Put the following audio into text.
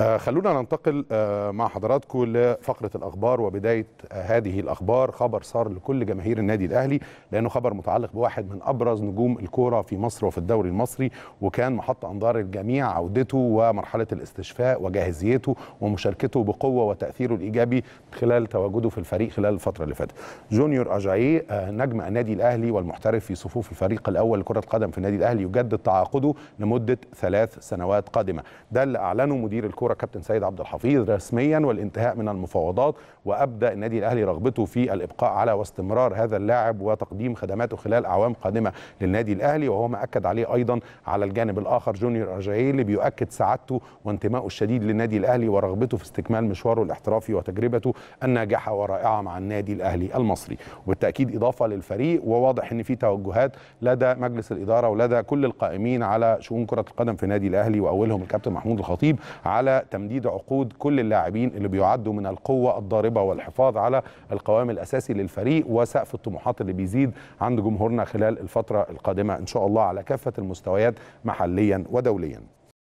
آه، خلونا ننتقل آه، مع حضراتكم لفقرة الأخبار وبداية آه، هذه الأخبار خبر صار لكل جماهير النادي الأهلي لأنه خبر متعلق بواحد من أبرز نجوم الكورة في مصر وفي الدوري المصري وكان محط أنظار الجميع عودته ومرحلة الاستشفاء وجاهزيته ومشاركته بقوة وتأثيره الإيجابي خلال تواجده في الفريق خلال الفترة اللي فاتت جونيور أجاييه نجم النادي الأهلي والمحترف في صفوف الفريق الأول لكرة القدم في النادي الأهلي يجدد تعاقده لمدة ثلاث سنوات قادمة ده اللي أعلنه مدير الكورة الكوره كابتن سيد عبد الحفيظ رسميا والانتهاء من المفاوضات وابدى النادي الاهلي رغبته في الابقاء على واستمرار هذا اللاعب وتقديم خدماته خلال اعوام قادمه للنادي الاهلي وهو ما اكد عليه ايضا على الجانب الاخر جونيور اجاي اللي بيؤكد سعادته وانتمائه الشديد للنادي الاهلي ورغبته في استكمال مشواره الاحترافي وتجربته الناجحه والرائعه مع النادي الاهلي المصري وبالتاكيد اضافه للفريق وواضح ان في توجهات لدى مجلس الاداره ولدى كل القائمين على شؤون كره القدم في النادي الاهلي واولهم الكابتن محمود الخطيب على على تمديد عقود كل اللاعبين اللي بيعدوا من القوه الضاربه والحفاظ على القوام الاساسي للفريق وسقف الطموحات اللي بيزيد عند جمهورنا خلال الفتره القادمه ان شاء الله على كافه المستويات محليا ودوليا